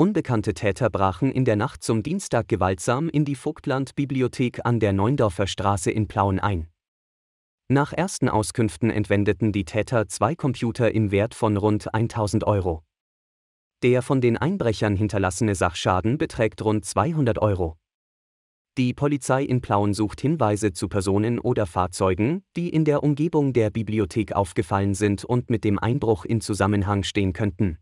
Unbekannte Täter brachen in der Nacht zum Dienstag gewaltsam in die Vogtland-Bibliothek an der Neundorfer Straße in Plauen ein. Nach ersten Auskünften entwendeten die Täter zwei Computer im Wert von rund 1000 Euro. Der von den Einbrechern hinterlassene Sachschaden beträgt rund 200 Euro. Die Polizei in Plauen sucht Hinweise zu Personen oder Fahrzeugen, die in der Umgebung der Bibliothek aufgefallen sind und mit dem Einbruch in Zusammenhang stehen könnten.